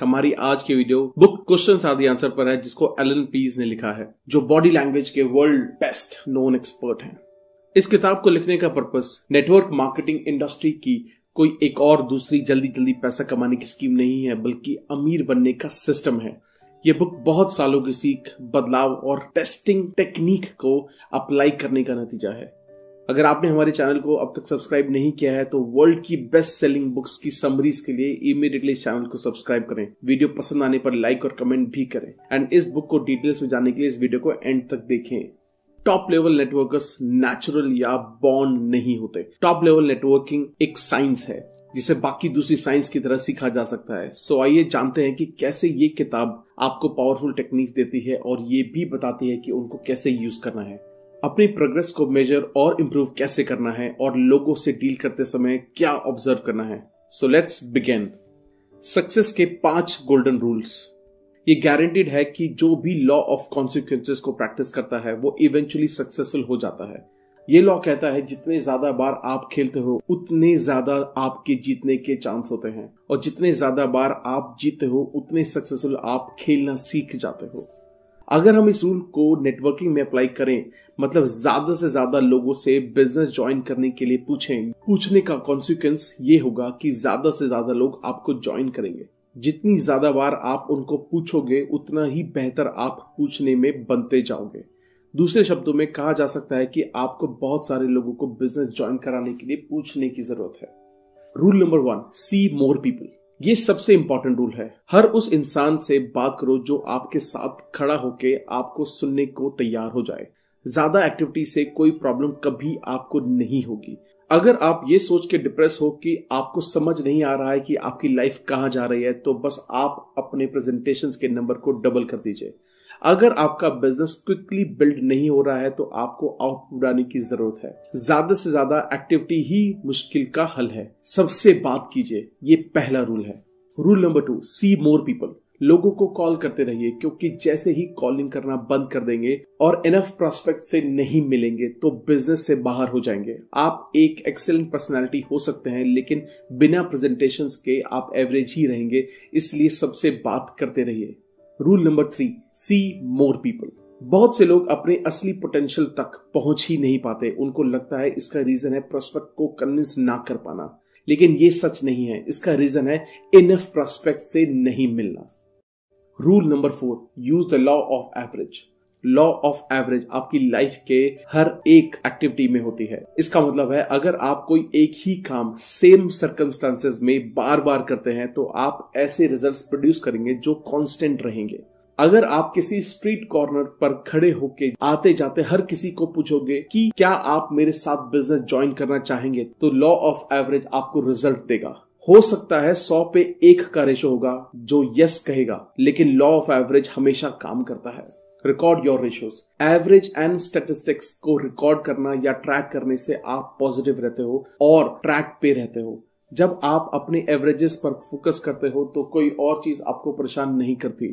हमारी आज की video book question are the answer पर है जिसको एलन पीज ने लिखा है जो बॉडी लैंग्वेज के वर्ल्ड बेस्ट नोन एक्सपर्ट हैं इस किताब को लिखने का पर्पस नेटवर्क मार्केटिंग इंडस्ट्री की कोई एक और दूसरी जल्दी जल्दी पैसा कमाने की स्कीम नहीं है बल्कि अमीर बनने का सिस्टम है ये बुक बहुत सालों की सीख बदलाव और टेस्टिंग टेक्निक को अप्लाई करने का नतीजा है अगर आपने हमारे चैनल को अब तक सब्सक्राइब नहीं किया है तो वर्ल्ड की बेस्ट सेलिंग बुक्स की समरीज के लिए इमीडिएटली इस चैनल को सब्सक्राइब करें वीडियो पसंद आने पर लाइक और कमेंट भी करें एंड इस बुक को डिटेल्स में जाने के लिए इस वीडियो को एंड तक देखें टॉप लेवल नेटवर्कर्स नेचुरल या बॉन्ड नहीं होते टॉप लेवल नेटवर्किंग एक साइंस है जिसे बाकी दूसरी साइंस की तरह सीखा जा सकता है सो so, आइए जानते हैं कि कैसे ये किताब आपको पावरफुल टेक्निक्स देती है और ये भी बताती है कि उनको कैसे यूज करना है अपनी प्रोग्रेस को मेजर और इम्प्रूव कैसे करना है और लोगों से डील करते समय क्या ऑब्जर्व करना है सो लेट्स बिगेन सक्सेस के पांच गोल्डन रूल्स ये गारंटीड है कि जो भी लॉ ऑफ कॉन्सिक्वेंसेस को प्रैक्टिस करता है वो इवेंचुअली सक्सेसफुल हो जाता है ये लॉ कहता है जितने ज्यादा बार आप खेलते हो उतने ज्यादा आपके जीतने के चांस होते हैं और जितने ज्यादा बार आप जीतते हो उतने सक्सेसफुल आप खेलना सीख जाते हो अगर हम इस रूल को नेटवर्किंग में अप्लाई करें मतलब ज्यादा से ज्यादा लोगों से बिजनेस ज्वाइन करने के लिए पूछें पूछने का कॉन्सिक्वेंस ये होगा कि ज्यादा से ज्यादा लोग आपको ज्वाइन करेंगे जितनी ज्यादा बार आप उनको पूछोगे उतना ही बेहतर आप पूछने में बनते जाओगे दूसरे शब्दों में कहा जा सकता है कि आपको बहुत सारे लोगों को बिजनेस ज्वाइन कराने के लिए पूछने की जरूरत है rule number one see more people ये सबसे इंपॉर्टेंट रूल है हर उस इंसान से बात करो जो आपके साथ खड़ा होके आपको सुनने को तैयार हो जाए ज्यादा एक्टिविटी से कोई प्रॉब्लम कभी आपको नहीं होगी अगर आप ये सोच के डिप्रेस हो कि आपको समझ नहीं आ रहा है कि आपकी लाइफ कहाँ जा रही है तो बस आप अपने प्रेजेंटेशंस के नंबर को डबल कर दीजिए अगर आपका बिजनेस क्विकली बिल्ड नहीं हो रहा है तो आपको आउटपुट उड़ाने की जरूरत है ज्यादा से ज्यादा एक्टिविटी ही मुश्किल का हल है सबसे बात कीजिए ये पहला रूल है rule number two see more people लोगों को कॉल करते रहिए क्योंकि जैसे ही कॉलिंग करना बंद कर देंगे और इनफ प्रोस्पेक्ट से नहीं मिलेंगे तो बिजनेस से बाहर हो जाएंगे आप एक एक्सेलेंट पर्सनालिटी हो सकते हैं लेकिन बिना प्रेजेंटेशंस के आप एवरेज ही रहेंगे इसलिए सबसे बात करते रहिए rule number three see more people बहुत से लोग अपने असली पोटेंशियल तक पहुंच ही नहीं पाते उनको लगता है इसका रीजन है प्रोस्पेक्ट को कन्विंस ना कर पाना लेकिन ये सच नहीं है इसका रीजन है इनफ प्रोस्पेक्ट से नहीं मिलना rule number four use the law of average law of average आपकी लाइफ के हर एक एक्टिविटी में होती है इसका मतलब है अगर आप कोई एक ही काम सेम सर्कमस्टांसेस में बार बार करते हैं तो आप ऐसे रिजल्ट्स प्रोड्यूस करेंगे जो कांस्टेंट रहेंगे अगर आप किसी स्ट्रीट कॉर्नर पर खड़े होके आते जाते हर किसी को पूछोगे कि क्या आप मेरे साथ बिजनेस ज्वाइन करना चाहेंगे तो लॉ ऑफ एवरेज आपको रिजल्ट देगा हो सकता है सौ पे एक का रेशो होगा जो यस कहेगा लेकिन लॉ ऑफ एवरेज हमेशा काम करता है record your ratios average and statistics को रिकॉर्ड करना या ट्रैक करने से आप पॉजिटिव रहते हो और ट्रैक पे रहते हो जब आप अपने एवरेजेस पर फोकस करते हो तो कोई और चीज आपको परेशान नहीं करती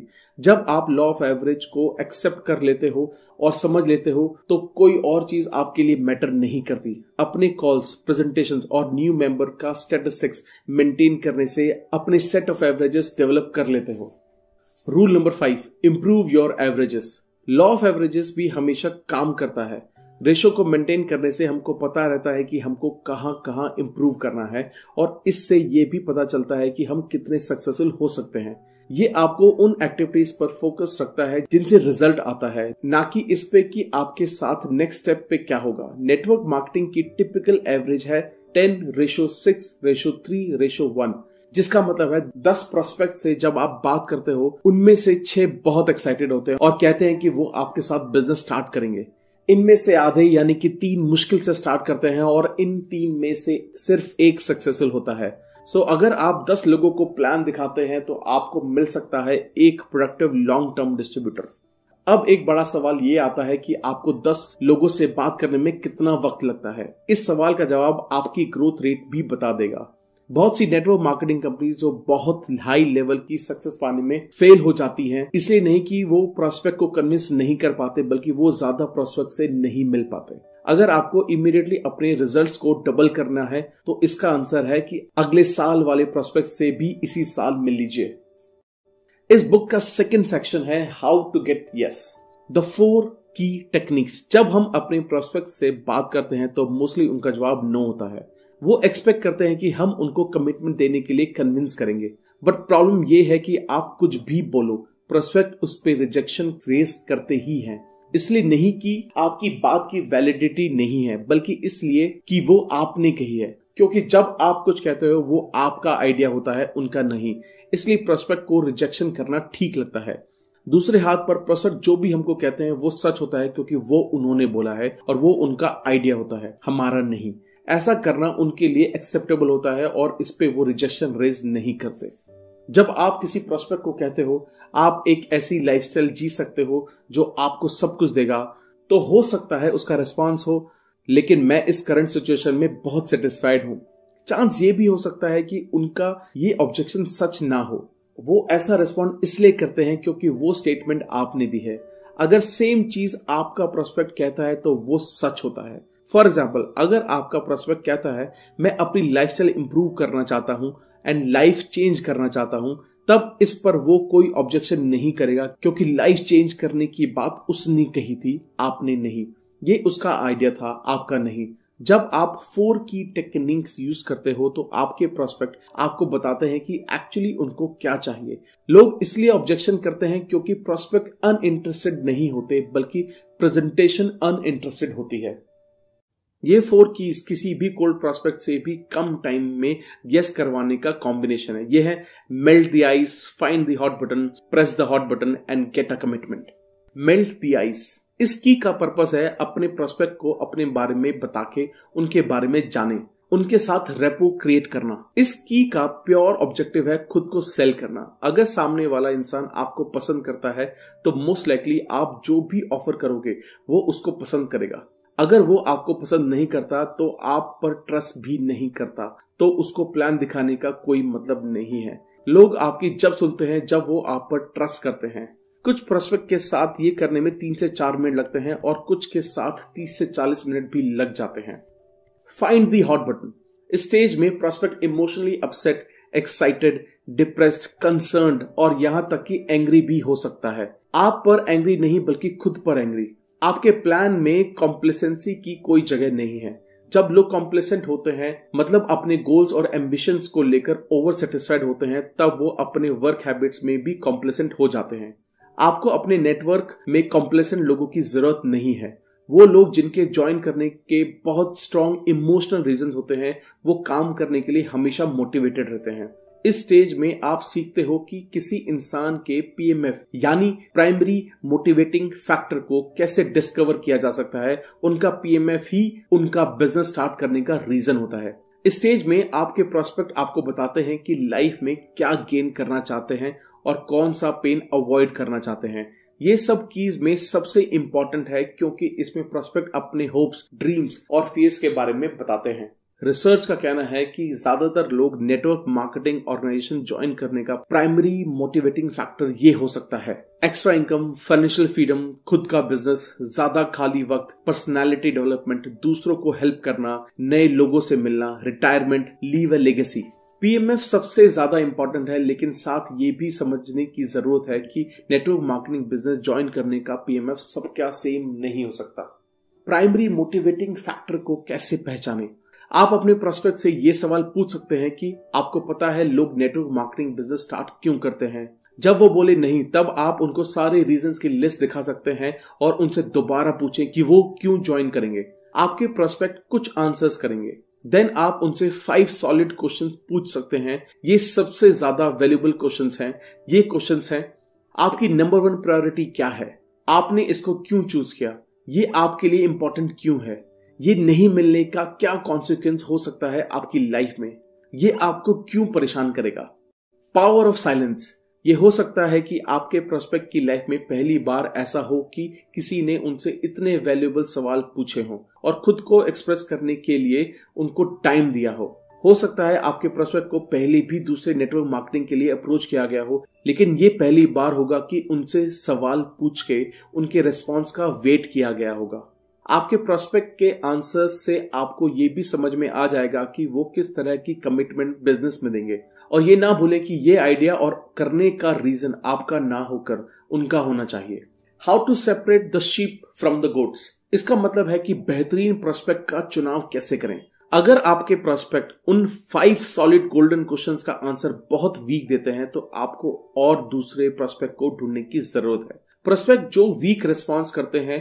जब आप लॉ ऑफ एवरेज को एक्सेप्ट कर लेते हो और समझ लेते हो तो कोई और चीज आपके लिए मैटर नहीं करती अपने कॉल्स प्रेजेंटेशंस और न्यू मेंबर का स्टेटिस्टिक्स मेंटेन करने से अपने सेट ऑफ एवरेजेस डेवलप कर लेते हो rule number five improve your averages law of averages भी हमेशा काम करता है रेशो को मेंटेन करने से हमको पता रहता है कि हमको कहां कहां इंप्रूव करना है और इससे ये भी पता चलता है कि हम कितने सक्सेसफुल हो सकते हैं ये आपको उन एक्टिविटीज पर फोकस रखता है जिनसे रिजल्ट आता है ना कि इस पे कि आपके साथ नेक्स्ट स्टेप पे क्या होगा नेटवर्क मार्केटिंग की टिपिकल एवरेज है ten ratio six ratio three ratio one जिसका मतलब है दस प्रोस्पेक्ट से जब आप बात करते हो उनमें से छह बहुत एक्साइटेड होते हैं और कहते हैं कि वो आपके साथ बिजनेस स्टार्ट करेंगे इनमें से आधे यानी कि तीन मुश्किल से स्टार्ट करते हैं और इन तीन में से सिर्फ एक सक्सेसफुल होता है सो so, अगर आप दस लोगों को प्लान दिखाते हैं तो आपको मिल सकता है एक प्रोडक्टिव लॉन्ग टर्म डिस्ट्रीब्यूटर अब एक बड़ा सवाल ये आता है कि आपको दस लोगों से बात करने में कितना वक्त लगता है इस सवाल का जवाब आपकी ग्रोथ रेट भी बता देगा बहुत सी नेटवर्क मार्केटिंग कंपनी जो बहुत हाई लेवल की सक्सेस पाने में फेल हो जाती हैं इसलिए नहीं कि वो प्रोस्पेक्ट को कन्विंस नहीं कर पाते बल्कि वो ज्यादा प्रोस्पेक्ट से नहीं मिल पाते अगर आपको इमीडिएटली अपने रिजल्ट्स को डबल करना है तो इसका आंसर है कि अगले साल वाले प्रोस्पेक्ट से भी इसी साल मिल लीजिए इस बुक का सेकेंड सेक्शन है how to get yes the four key techniques जब हम अपने प्रोस्पेक्ट से बात करते हैं तो मोस्टली उनका जवाब नो होता है वो एक्सपेक्ट करते हैं कि हम उनको कमिटमेंट देने के लिए कन्विंस करेंगे बट प्रॉब्लम ये है कि आप कुछ भी बोलो प्रोस्पेक्ट उस पर रिजेक्शन फेस करते ही हैं इसलिए नहीं कि आपकी बात की वैलिडिटी नहीं है बल्कि इसलिए कि वो आपने कही है क्योंकि जब आप कुछ कहते हो वो आपका आइडिया होता है उनका नहीं इसलिए प्रोस्पेक्ट को रिजेक्शन करना ठीक लगता है दूसरे हाथ पर प्रोस्पेक्ट जो भी हमको कहते हैं वो सच होता है क्योंकि वो उन्होंने बोला है और वो उनका आइडिया होता है हमारा नहीं ऐसा करना उनके लिए एक्सेप्टेबल होता है और इस पे वो रिजेक्शन रेज नहीं करते जब आप किसी प्रोस्पेक्ट को कहते हो आप एक ऐसी लाइफस्टाइल जी सकते हो जो आपको सब कुछ देगा तो हो सकता है उसका रिस्पॉन्स हो लेकिन मैं इस करंट सिचुएशन में बहुत सेटिस्फाइड हूं चांस ये भी हो सकता है कि उनका ये ऑब्जेक्शन सच ना हो वो ऐसा रिस्पॉन्ड इसलिए करते हैं क्योंकि वो स्टेटमेंट आपने दी है अगर सेम चीज आपका प्रोस्पेक्ट कहता है तो वो सच होता है फॉर एग्जाम्पल अगर आपका प्रोस्पेक्ट कहता है मैं अपनी लाइफ स्टाइल इंप्रूव करना चाहता हूँ एंड लाइफ चेंज करना चाहता हूँ तब इस पर वो कोई ऑब्जेक्शन नहीं करेगा क्योंकि लाइफ चेंज करने की बात उसने कही थी आपने नहीं ये उसका आइडिया था आपका नहीं जब आप फोर की टेक्निक्स यूज करते हो तो आपके प्रोस्पेक्ट आपको बताते हैं कि एक्चुअली उनको क्या चाहिए लोग इसलिए ऑब्जेक्शन करते हैं क्योंकि प्रोस्पेक्ट अनइंटरेस्टेड नहीं होते बल्कि प्रेजेंटेशन अनइंटरेस्टेड होती है ये फोर कीज किसी भी कोल्ड प्रोस्पेक्ट से भी कम टाइम में गेस करवाने का कॉम्बिनेशन है ये है melt the ice find the hot button press the hot button and get a commitment melt the ice इस की का पर्पस है अपने प्रोस्पेक्ट को अपने बारे में बता के उनके बारे में जाने उनके साथ रेपो क्रिएट करना इस की का प्योर ऑब्जेक्टिव है खुद को सेल करना अगर सामने वाला इंसान आपको पसंद करता है तो मोस्ट लाइकली आप जो भी ऑफर करोगे वो उसको पसंद करेगा अगर वो आपको पसंद नहीं करता तो आप पर ट्रस्ट भी नहीं करता तो उसको प्लान दिखाने का कोई मतलब नहीं है लोग आपकी जब सुनते हैं जब वो आप पर ट्रस्ट करते हैं कुछ प्रोस्पेक्ट के साथ ये करने में तीन से चार मिनट लगते हैं और कुछ के साथ तीस से चालीस मिनट भी लग जाते हैं find the hot button stage में prospect emotionally upset excited depressed concern और यहां तक कि एंग्री भी हो सकता है आप पर एंग्री नहीं बल्कि खुद पर एंग्री आपके प्लान में कॉम्प्लेसेंसी की कोई जगह नहीं है जब लोग कॉम्प्लेसेंट होते हैं मतलब अपने गोल्स और एम्बिशन को लेकर ओवर सेटिस्फाइड होते हैं तब वो अपने वर्क हैबिट्स में भी कॉम्प्लेसेंट हो जाते हैं आपको अपने नेटवर्क में कॉम्प्लेसेंट लोगों की जरूरत नहीं है वो लोग जिनके ज्वाइन करने के बहुत स्ट्रांग इमोशनल रीजन होते हैं वो काम करने के लिए हमेशा मोटिवेटेड रहते हैं इस स्टेज में आप सीखते हो कि किसी इंसान के पीएमएफ यानी प्राइमरी मोटिवेटिंग फैक्टर को कैसे डिस्कवर किया जा सकता है उनका पीएमएफ ही उनका बिजनेस स्टार्ट करने का रीजन होता है इस स्टेज में आपके प्रोस्पेक्ट आपको बताते हैं कि लाइफ में क्या गेन करना चाहते हैं और कौन सा पेन अवॉइड करना चाहते हैं ये सब कीज में सबसे इंपॉर्टेंट है क्योंकि इसमें प्रोस्पेक्ट अपने होप्स ड्रीम्स और फियर्स के बारे में बताते हैं रिसर्च का कहना है कि ज्यादातर लोग नेटवर्क मार्केटिंग ऑर्गेनाइजेशन ज्वाइन करने का प्राइमरी मोटिवेटिंग फैक्टर ये हो सकता है एक्स्ट्रा इनकम फाइनेंशियल फ्रीडम खुद का बिजनेस ज्यादा खाली वक्त पर्सनालिटी डेवलपमेंट दूसरों को हेल्प करना नए लोगों से मिलना retirement leave a legacy PMF सबसे ज्यादा इंपॉर्टेंट है लेकिन साथ ये भी समझने की जरूरत है कि नेटवर्क मार्केटिंग बिजनेस ज्वाइन करने का पीएमएफ क्या सेम नहीं हो सकता प्राइमरी मोटिवेटिंग फैक्टर को कैसे पहचाने आप अपने प्रोस्पेक्ट से ये सवाल पूछ सकते हैं कि आपको पता है लोग नेटवर्क मार्केटिंग बिजनेस स्टार्ट क्यों करते हैं जब वो बोले नहीं तब आप उनको सारे रीजन की लिस्ट दिखा सकते हैं और उनसे दोबारा पूछें कि वो क्यों ज्वाइन करेंगे आपके प्रोस्पेक्ट कुछ आंसर्स करेंगे देन आप उनसे फाइव सॉलिड क्वेश्चन पूछ सकते हैं ये सबसे ज्यादा वेल्यूबल क्वेश्चन हैं ये क्वेश्चन हैं आपकी नंबर वन प्रायोरिटी क्या है आपने इसको क्यों चूज किया ये आपके लिए इंपॉर्टेंट क्यों है ये नहीं मिलने का क्या कॉन्सिक्वेंस हो सकता है आपकी लाइफ में ये आपको क्यों परेशान करेगा पावर ऑफ साइलेंस ये हो सकता है कि आपके प्रोस्पेक्ट की लाइफ में पहली बार ऐसा हो कि किसी ने उनसे इतने वैल्यूबल सवाल पूछे हो और खुद को एक्सप्रेस करने के लिए उनको टाइम दिया हो हो सकता है आपके प्रोस्पेक्ट को पहले भी दूसरे नेटवर्क मार्केटिंग के लिए अप्रोच किया गया हो लेकिन ये पहली बार होगा कि उनसे सवाल पूछ के उनके रिस्पॉन्स का वेट किया गया होगा आपके प्रोस्पेक्ट के आंसर्स से आपको ये भी समझ में आ जाएगा कि वो किस तरह की कमिटमेंट बिजनेस में देंगे और ये ना भूलें कि ये आइडिया और करने का रीजन आपका ना होकर उनका होना चाहिए how to separate the sheep from the goats इसका मतलब है कि बेहतरीन प्रोस्पेक्ट का चुनाव कैसे करें अगर आपके प्रोस्पेक्ट उन फाइव सॉलिड गोल्डन क्वेश्चन का आंसर बहुत वीक देते हैं तो आपको और दूसरे प्रोस्पेक्ट को ढूंढने की जरूरत है प्रोस्पेक्ट जो वीक रिस्पॉन्स करते हैं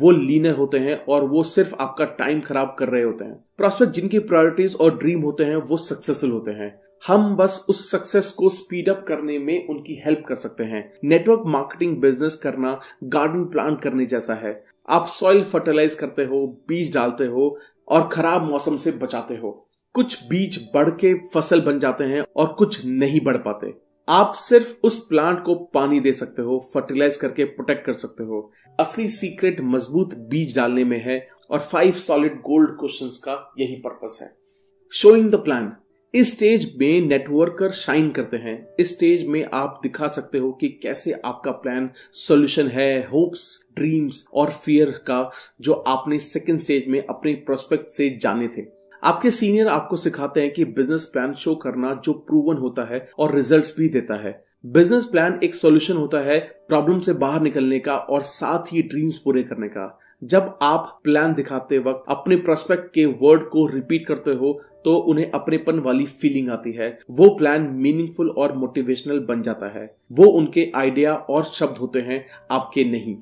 वो लीनर होते हैं और वो सिर्फ आपका टाइम खराब कर रहे होते हैं प्रोस्पेक्ट जिनकी प्रायोरिटीज और ड्रीम होते हैं वो सक्सेसफुल होते हैं हम बस उस सक्सेस को स्पीड अप करने में उनकी हेल्प कर सकते हैं नेटवर्क मार्केटिंग बिजनेस करना गार्डन प्लांट करने जैसा है आप सॉइल फर्टिलाइज करते हो बीज डालते हो और खराब मौसम से बचाते हो कुछ बीज बढ़ के फसल बन जाते हैं और कुछ नहीं बढ़ पाते आप सिर्फ उस प्लांट को पानी दे सकते हो फर्टिलाइज करके प्रोटेक्ट कर सकते हो असली सीक्रेट मजबूत बीज डालने में है और फाइव सॉलिड गोल्ड क्वेश्चन का यही पर्पस है शोइंग द प्लान इस स्टेज में नेटवर्कर शाइन करते हैं इस स्टेज में आप दिखा सकते हो कि कैसे आपका प्लान सॉल्यूशन है होप्स ड्रीम्स और फियर का जो आपने सेकंड स्टेज में अपने प्रोस्पेक्ट से जाने थे आपके सीनियर आपको सिखाते हैं कि बिजनेस प्लान शो करना जो प्रूवन होता है और रिजल्ट्स भी देता है बिजनेस प्लान एक सॉल्यूशन होता है प्रॉब्लम से बाहर निकलने का और साथ ही ड्रीम्स पूरे करने का जब आप प्लान दिखाते वक्त अपने प्रोस्पेक्ट के वर्ड को रिपीट करते हो तो उन्हें अपनेपन वाली फीलिंग आती है वो प्लान मीनिंगफुल और मोटिवेशनल बन जाता है वो उनके आइडिया और शब्द होते हैं आपके नहीं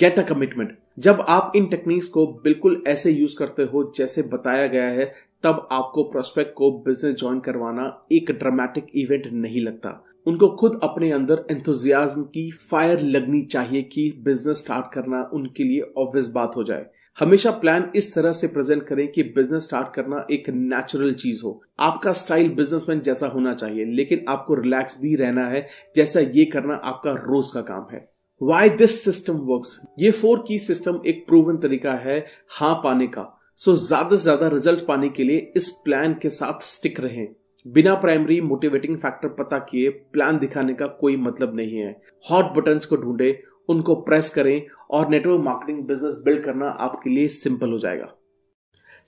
गेट अ कमिटमेंट जब आप इन टेक्निक्स को बिल्कुल ऐसे यूज करते हो जैसे बताया गया है तब आपको प्रोस्पेक्ट को बिजनेस ज्वाइन करवाना एक ड्रामेटिक इवेंट नहीं लगता उनको खुद अपने अंदर एंथुजियाज्म की फायर लगनी चाहिए कि बिजनेस स्टार्ट करना उनके लिए ऑब्वियस बात हो जाए हमेशा प्लान इस तरह से प्रेजेंट करें कि बिजनेस स्टार्ट करना एक नेचुरल चीज हो आपका स्टाइल बिजनेसमैन जैसा होना चाहिए लेकिन आपको रिलैक्स भी रहना है जैसा ये करना आपका रोज का काम है वाई दिस सिस्टम वर्क ये फोर की सिस्टम एक प्रूवन तरीका है हाँ पाने का सो ज्यादा से ज्यादा रिजल्ट पाने के लिए इस प्लान के साथ स्टिक रहें बिना प्राइमरी मोटिवेटिंग फैक्टर पता किए प्लान दिखाने का कोई मतलब नहीं है हॉट बटन्स को ढूंढे उनको प्रेस करें और नेटवर्क मार्केटिंग बिजनेस बिल्ड करना आपके लिए सिंपल हो जाएगा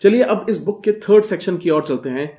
चलिए अब इस बुक के थर्ड सेक्शन की ओर चलते हैं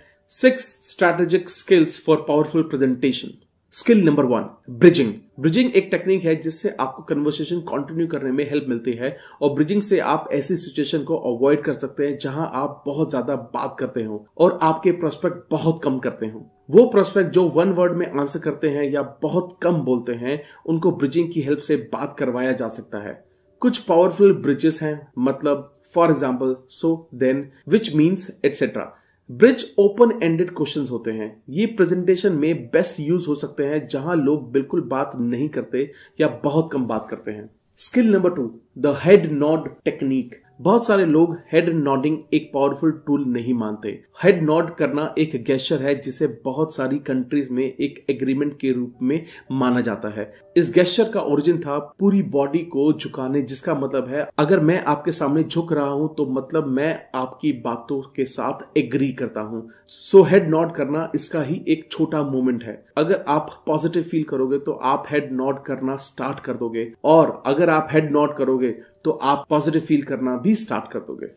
six strategic skills for powerful presentation skill number one bridging bridging एक टेक्निक है जिससे आपको कन्वर्सेशन कंटिन्यू करने में हेल्प मिलती है और ब्रिजिंग से आप ऐसी सिचुएशन को अवॉइड कर सकते हैं जहां आप बहुत ज्यादा बात करते हो और आपके प्रोस्पेक्ट बहुत कम करते हो वो प्रोस्पेक्ट जो वन वर्ड में आंसर करते हैं या बहुत कम बोलते हैं उनको ब्रिजिंग की हेल्प से बात करवाया जा सकता है कुछ पावरफुल ब्रिजेस हैं मतलब for example so then which means etcetera bridge open ended questions होते हैं ये प्रेजेंटेशन में बेस्ट यूज हो सकते हैं जहां लोग बिल्कुल बात नहीं करते या बहुत कम बात करते हैं skill number two the head nod technique बहुत सारे लोग हेड नॉडिंग एक पावरफुल टूल नहीं मानते हेड नॉड करना एक गेस्चर है जिसे बहुत सारी कंट्रीज में एक एग्रीमेंट के रूप में माना जाता है इस गेस्चर का ओरिजिन था पूरी बॉडी को झुकाने जिसका मतलब है अगर मैं आपके सामने झुक रहा हूं तो मतलब मैं आपकी बातों के साथ एग्री करता हूं सो हेड नॉड करना इसका ही एक छोटा मूवमेंट है अगर आप पॉजिटिव फील करोगे तो आप हेड नॉड करना स्टार्ट कर दोगे और अगर आप हेड नॉड करोगे तो आप पॉजिटिव फील करना भी स्टार्ट कर दोगे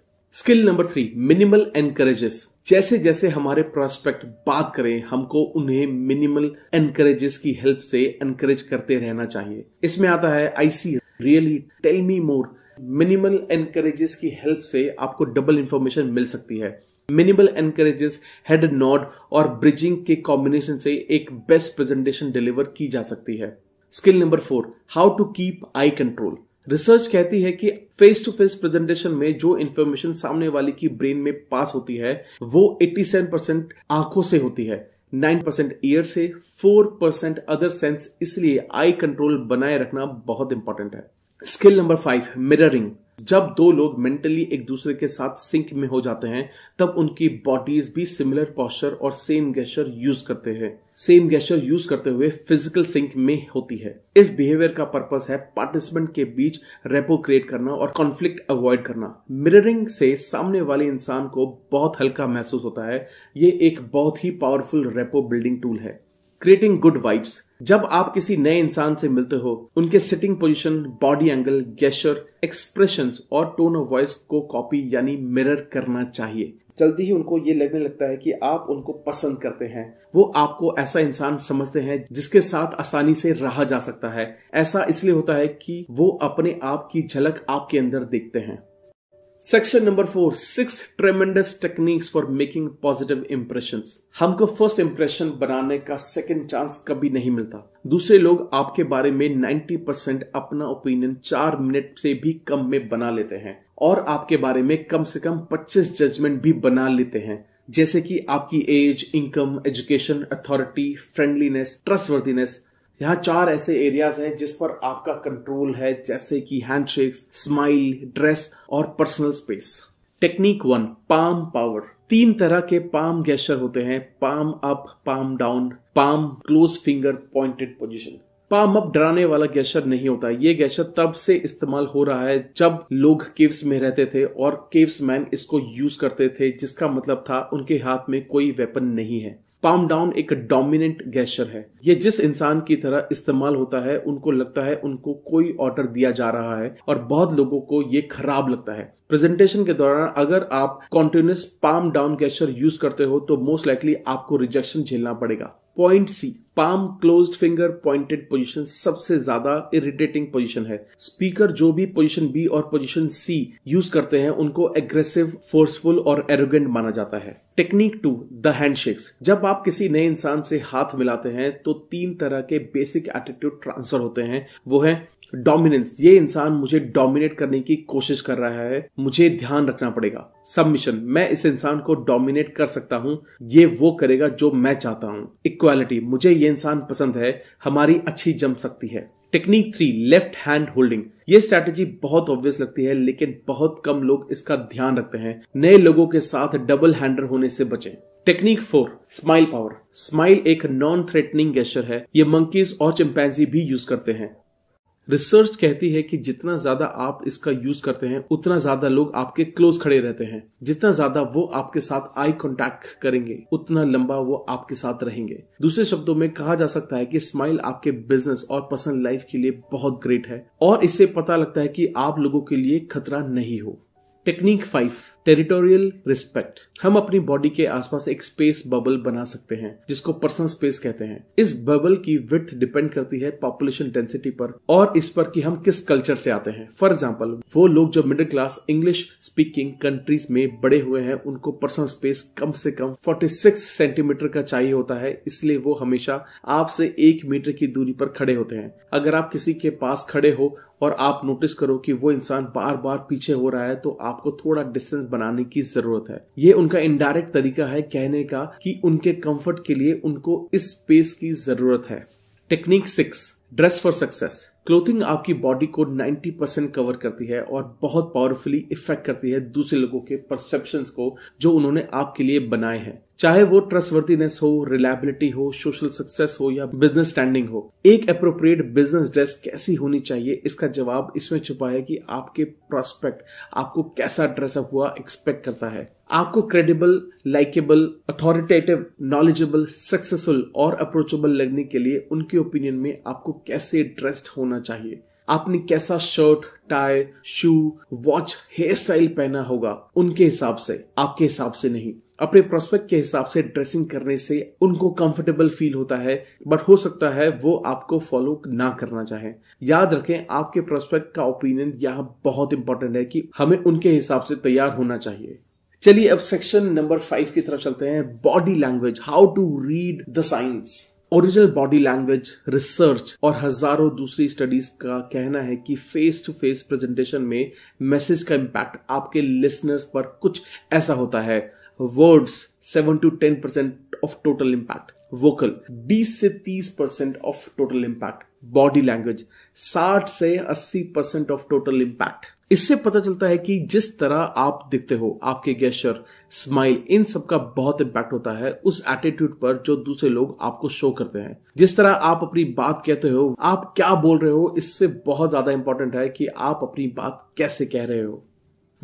skill number three minimal encourages जैसे जैसे हमारे प्रोस्पेक्ट बात करें हमको उन्हें मिनिमल एनकरेजेस की हेल्प से एनकरेज करते रहना चाहिए इसमें आता है I see really tell me more minimal encourages की हेल्प से आपको डबल इंफॉर्मेशन मिल सकती है मिनिमल एनकरेजेस हेड नॉड और ब्रिजिंग के कॉम्बिनेशन से एक बेस्ट प्रेजेंटेशन डिलीवर की जा सकती है skill number four how to keep I control research कहती है कि फेस टू फेस प्रेजेंटेशन में जो इन्फॉर्मेशन सामने वाले की ब्रेन में पास होती है वो 87 परसेंट आंखों से होती है 9 परसेंट ईयर से 4 परसेंट अदर सेंस इसलिए आई कंट्रोल बनाए रखना बहुत इंपॉर्टेंट है स्किल नंबर फाइव मिररिंग जब दो लोग मेंटली एक दूसरे के साथ सिंक में हो जाते हैं तब उनकी बॉडीज भी सिमिलर पॉस्चर और सेम गैशर यूज करते हैं सेम गैशर यूज करते हुए फिजिकल सिंक में होती है इस बिहेवियर का पर्पस है पार्टिसिपेंट के बीच रेपो क्रिएट करना और कॉन्फ्लिक्ट अवॉइड करना मिररिंग से सामने वाले इंसान को बहुत हल्का महसूस होता है ये एक बहुत ही पावरफुल रेपो बिल्डिंग टूल है क्रिएटिंग गुड वाइब्स जब आप किसी नए इंसान से मिलते हो उनके sitting position body angle gesture expression और टोन ऑफ वॉइस को कॉपी यानी मिरर करना चाहिए जल्दी ही उनको ये लगने लगता है कि आप उनको पसंद करते हैं वो आपको ऐसा इंसान समझते हैं जिसके साथ आसानी से रहा जा सकता है ऐसा इसलिए होता है कि वो अपने आप की झलक आपके अंदर देखते हैं section number four six tremendous techniques for making positive impression हमको फर्स्ट इंप्रेशन बनाने का सेकेंड चांस कभी नहीं मिलता दूसरे लोग आपके बारे में 90 परसेंट अपना ओपिनियन चार मिनट से भी कम में बना लेते हैं और आपके बारे में कम से कम 25 जजमेंट भी बना लेते हैं जैसे कि आपकी age income education authority friendliness trustworthiness यहाँ चार ऐसे एरियाज हैं जिस पर आपका कंट्रोल है जैसे कि हैंडशेक्स स्माइल ड्रेस और personal space technique one palm power तीन तरह के पाम गैशर होते हैं palm up palm down palm close finger pointed position palm up डराने वाला गैशर नहीं होता ये गैशर तब से इस्तेमाल हो रहा है जब लोग केव्स में रहते थे और केव्स मैन इसको यूज करते थे जिसका मतलब था उनके हाथ में कोई वेपन नहीं है पाम डाउन एक डोमिनेंट गैशर है ये जिस इंसान की तरह इस्तेमाल होता है उनको लगता है उनको कोई ऑर्डर दिया जा रहा है और बहुत लोगों को ये खराब लगता है प्रेजेंटेशन के दौरान अगर आप continuous palm down gesture use करते हो तो मोस्ट लाइकली आपको रिजेक्शन झेलना पड़ेगा point C palm closed finger pointed position सबसे ज्यादा इरिटेटिंग पोजीशन है स्पीकर जो भी पोजीशन बी और पोजीशन सी यूज करते हैं उनको एग्रेसिव फोर्सफुल और एरोगेंट माना जाता है टेक्निक टू द हैंडशेक्स जब आप किसी नए इंसान से हाथ मिलाते हैं तो तीन तरह के बेसिक एटीट्यूड ट्रांसफर होते हैं वो है डोमिनेंस ये इंसान मुझे डोमिनेट करने की कोशिश कर रहा है मुझे ध्यान रखना पड़ेगा सबमिशन मैं इस इंसान को डोमिनेट कर सकता हूँ ये वो करेगा जो मैं चाहता हूँ इक्वालिटी मुझे ये इंसान पसंद है हमारी अच्छी जम सकती है technique three left hand holding ये स्ट्रैटेजी बहुत ऑब्वियस लगती है लेकिन बहुत कम लोग इसका ध्यान रखते हैं नए लोगों के साथ डबल हैंडर होने से बचें technique four smile power smile एक नॉन थ्रेटनिंग गेस्टर है ये मंकीज और चिंपैंजी भी यूज करते हैं रिसर्च कहती है कि जितना ज्यादा आप इसका यूज करते हैं उतना ज्यादा लोग आपके क्लोज खड़े रहते हैं जितना ज्यादा वो आपके साथ आई कॉन्टेक्ट करेंगे उतना लंबा वो आपके साथ रहेंगे दूसरे शब्दों में कहा जा सकता है कि स्माइल आपके बिजनेस और पर्सनल लाइफ के लिए बहुत ग्रेट है और इससे पता लगता है कि आप लोगों के लिए खतरा नहीं हो टेक्निक फाइव टेरिटोरियल रिस्पेक्ट हम अपनी बॉडी के आसपास एक स्पेस बबल बना सकते हैं जिसको पर्सनल स्पेस कहते हैं इस बबल की विथ डिपेंड करती है पॉपुलेशन डेंसिटी पर और इस पर कि हम किस कल्चर से आते हैं फॉर एग्जाम्पल वो लोग जो middle class English speaking countries में बड़े हुए हैं उनको पर्सनल स्पेस कम से कम 46 सेंटीमीटर का चाहिए होता है इसलिए वो हमेशा आपसे एक मीटर की दूरी पर खड़े होते हैं अगर आप किसी के पास खड़े हो और आप नोटिस करो कि वो इंसान बार बार पीछे हो रहा है तो आपको थोड़ा डिस्टेंस बनाने की जरूरत है ये उनका इनडायरेक्ट तरीका है कहने का कि उनके कंफर्ट के लिए उनको इस स्पेस की जरूरत है technique six dress for success clothing आपकी बॉडी को 90 परसेंट कवर करती है और बहुत पावरफुली इफेक्ट करती है दूसरे लोगों के परसेप्शन को जो उन्होंने आपके लिए बनाए हैं चाहे वो ट्रस्टवर्थीनेस हो रिलायबिलिटी हो सोशल सक्सेस हो या बिजनेस स्टैंडिंग हो एक अप्रोप्रिएट बिजनेस डेस्क कैसी होनी चाहिए इसका जवाब इसमें छुपा है कि आपके प्रोस्पेक्ट आपको कैसा ड्रेसअप हुआ एक्सपेक्ट करता है आपको credible likeable authoritative knowledgeable successful और अप्रोचेबल लगने के लिए उनके ओपिनियन में आपको कैसे ड्रेस्ड होना चाहिए आपने कैसा shirt tie shoe watch hair style पहना होगा उनके हिसाब से आपके हिसाब से नहीं अपने प्रोस्पेक्ट के हिसाब से ड्रेसिंग करने से उनको कंफर्टेबल फील होता है बट हो सकता है वो आपको फॉलो ना करना चाहे याद रखें आपके प्रोस्पेक्ट का ओपिनियन यहाँ बहुत इंपॉर्टेंट है कि हमें उनके हिसाब से तैयार होना चाहिए चलिए अब सेक्शन नंबर फाइव की तरफ चलते हैं body language how to read the science original body language research और हजारों दूसरी स्टडीज का कहना है कि फेस टू फेस प्रेजेंटेशन में मैसेज का इम्पैक्ट आपके लिसनर्स पर कुछ ऐसा होता है words seven to ten percent of total impact vocal बीस से तीस percent of total impact body language साठ से अस्सी परसेंट ऑफ टोटल इंपैक्ट इससे पता चलता है कि जिस तरह आप दिखते हो आपके गेस्टर स्माइल इन सब का बहुत इंपैक्ट होता है उस एटीट्यूड पर जो दूसरे लोग आपको शो करते हैं जिस तरह आप अपनी बात कहते हो आप क्या बोल रहे हो इससे बहुत ज्यादा इंपॉर्टेंट है कि आप अपनी बात कैसे कह रहे हो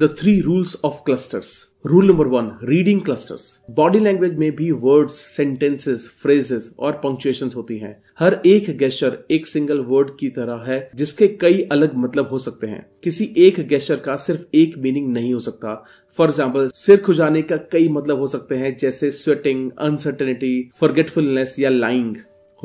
the three rules of clusters rule number one reading clusters body language में भी वर्ड्स सेंटेंसेस फ्रेजेस और पंक्चुएशन होती हैं हर एक गेस्टर एक सिंगल वर्ड की तरह है जिसके कई अलग मतलब हो सकते हैं किसी एक गेस्टर का सिर्फ एक मीनिंग नहीं हो सकता फॉर एग्जाम्पल सिर खुजाने का कई मतलब हो सकते हैं जैसे स्वेटिंग अनसर्टेनिटी फॉरगेटफुलनेस या lying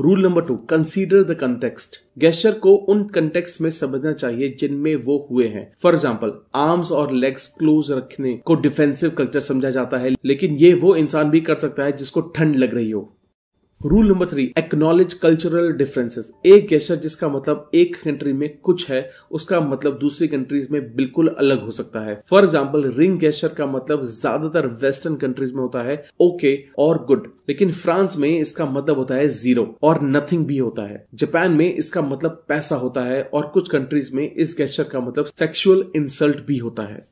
rule number two consider the context gesture को उन कंटेक्स्ट में समझना चाहिए जिनमें वो हुए हैं फॉर एग्जाम्पल आर्म्स और लेग्स क्लोज रखने को डिफेंसिव कल्चर समझा जाता है लेकिन ये वो इंसान भी कर सकता है जिसको ठंड लग रही हो rule number three acknowledge cultural differences एक गेस्टर जिसका मतलब एक कंट्री में कुछ है उसका मतलब दूसरी कंट्रीज में बिल्कुल अलग हो सकता है फॉर एग्जाम्पल रिंग गेस्टर का मतलब ज्यादातर वेस्टर्न कंट्रीज में होता है ओके okay और गुड लेकिन फ्रांस में इसका मतलब होता है जीरो और नथिंग भी होता है जापान में इसका मतलब पैसा होता है और कुछ कंट्रीज में इस गेस्टर का मतलब सेक्सुअल इंसल्ट भी होता है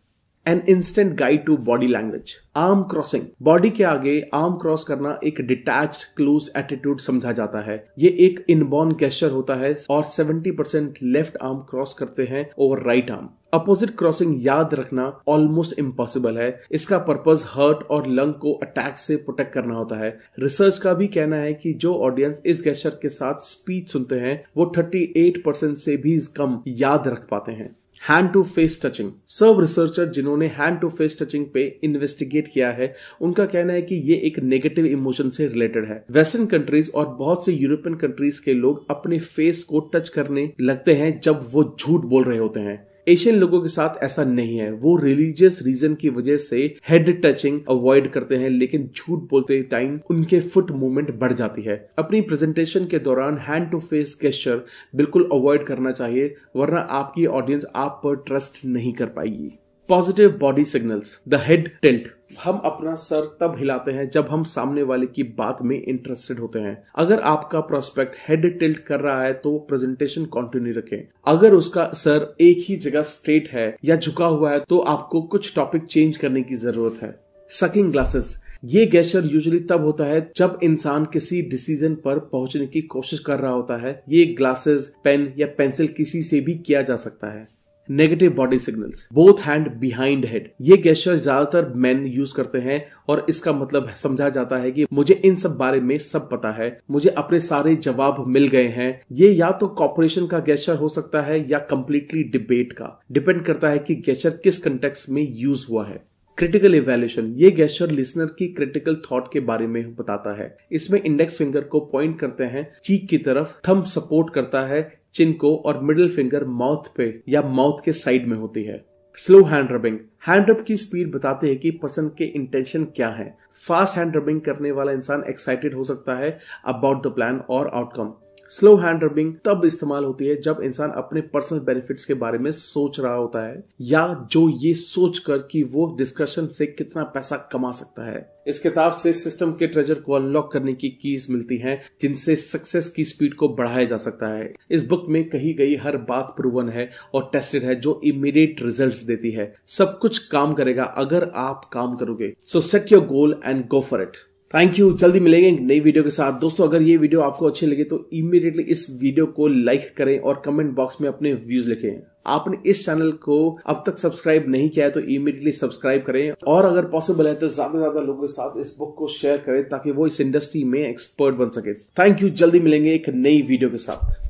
an instant guide to body language arm crossing body के आगे आर्म क्रॉस करना एक डिटैच क्लोज एटीट्यूड समझा जाता है ये एक इनबॉर्न गेस्टर होता है और 70% परसेंट लेफ्ट आर्म क्रॉस करते हैं over right arm opposite crossing याद रखना ऑलमोस्ट इम्पॉसिबल है इसका पर्पज हर्ट और लंग को अटैक से प्रोटेक्ट करना होता है रिसर्च का भी कहना है कि जो ऑडियंस इस गेस्टर के साथ स्पीच सुनते हैं वो 38% से भी कम याद रख पाते हैं हैंड टू फेस टचिंग सब रिसर्चर जिन्होंने हैंड टू फेस टचिंग पे इन्वेस्टिगेट किया है उनका कहना है कि ये एक नेगेटिव इमोशन से रिलेटेड है वेस्टर्न कंट्रीज और बहुत से यूरोपियन कंट्रीज के लोग अपने फेस को टच करने लगते हैं जब वो झूठ बोल रहे होते हैं एशियन लोगों के साथ ऐसा नहीं है वो रिलीजियस रीजन की वजह से हेड टचिंग अवॉइड करते हैं लेकिन झूठ बोलते टाइम उनके फुट मूवमेंट बढ़ जाती है अपनी प्रेजेंटेशन के दौरान हैंड टू फेस गेस्चर बिल्कुल अवॉइड करना चाहिए वरना आपकी ऑडियंस आप पर ट्रस्ट नहीं कर पाएगी positive body signals the head tent हम अपना सर तब हिलाते हैं जब हम सामने वाले की बात में इंटरेस्टेड होते हैं अगर आपका प्रोस्पेक्ट हेड टिल्ट कर रहा है तो प्रेजेंटेशन कंटिन्यू रखें अगर उसका सर एक ही जगह स्ट्रेट है या झुका हुआ है तो आपको कुछ टॉपिक चेंज करने की जरूरत है सकिंग ग्लासेस ये गैशर यूजुअली तब होता है जब इंसान किसी डिसीजन पर पहुंचने की कोशिश कर रहा होता है ये ग्लासेस पेन या पेंसिल किसी से भी किया जा सकता है negative body signals both hand behind head ये गेस्टर ज्यादातर मैन यूज करते हैं और इसका मतलब समझा जाता है कि मुझे इन सब बारे में सब पता है मुझे अपने सारे जवाब मिल गए हैं ये या तो कॉपोरेशन का गेस्टर हो सकता है या कंप्लीटली डिबेट का डिपेंड करता है कि गेस्टर किस कंटेक्स में यूज हुआ है क्रिटिकल इवेल्यूशन ये गेस्टर लिसनर की क्रिटिकल थॉट के बारे में बताता है इसमें इंडेक्स फिंगर को पॉइंट करते हैं चीक की तरफ थम सपोर्ट करता है चिन को और मिडिल फिंगर माउथ पे या माउथ के साइड में होती है स्लो हैंड रबिंग हैंड रब की स्पीड बताते हैं कि पर्सन के इंटेंशन क्या है फास्ट हैंड रबिंग करने वाला इंसान एक्साइटेड हो सकता है अबाउट द प्लान और आउटकम स्लो हैंड रबिंग तब इस्तेमाल होती है जब इंसान अपने पर्सनल बेनिफिट्स के बारे में सोच रहा होता है या जो ये सोच कर कि वो डिस्कशन से कितना पैसा कमा सकता है इस किताब से सिस्टम के ट्रेजर को अनलॉक करने की कीज मिलती हैं जिनसे सक्सेस की स्पीड को बढ़ाया जा सकता है इस बुक में कही गई हर बात प्रूवन है और टेस्टेड है जो इमीडिएट रिजल्ट्स देती है सब कुछ काम करेगा अगर आप काम करोगे so set your goal and go for it thank you जल्दी मिलेंगे एक नई वीडियो के साथ दोस्तों अगर ये वीडियो आपको अच्छी लगे तो इमीडिएटली इस वीडियो को लाइक करें और कमेंट बॉक्स में अपने व्यूज लिखें आपने इस चैनल को अब तक सब्सक्राइब नहीं किया है तो इमीडिएटली सब्सक्राइब करें और अगर पॉसिबल है तो ज्यादा से ज्यादा लोगों के साथ इस बुक को शेयर करें ताकि वो इस इंडस्ट्री में एक्सपर्ट बन सके थैंक यू जल्दी मिलेंगे एक नई वीडियो के साथ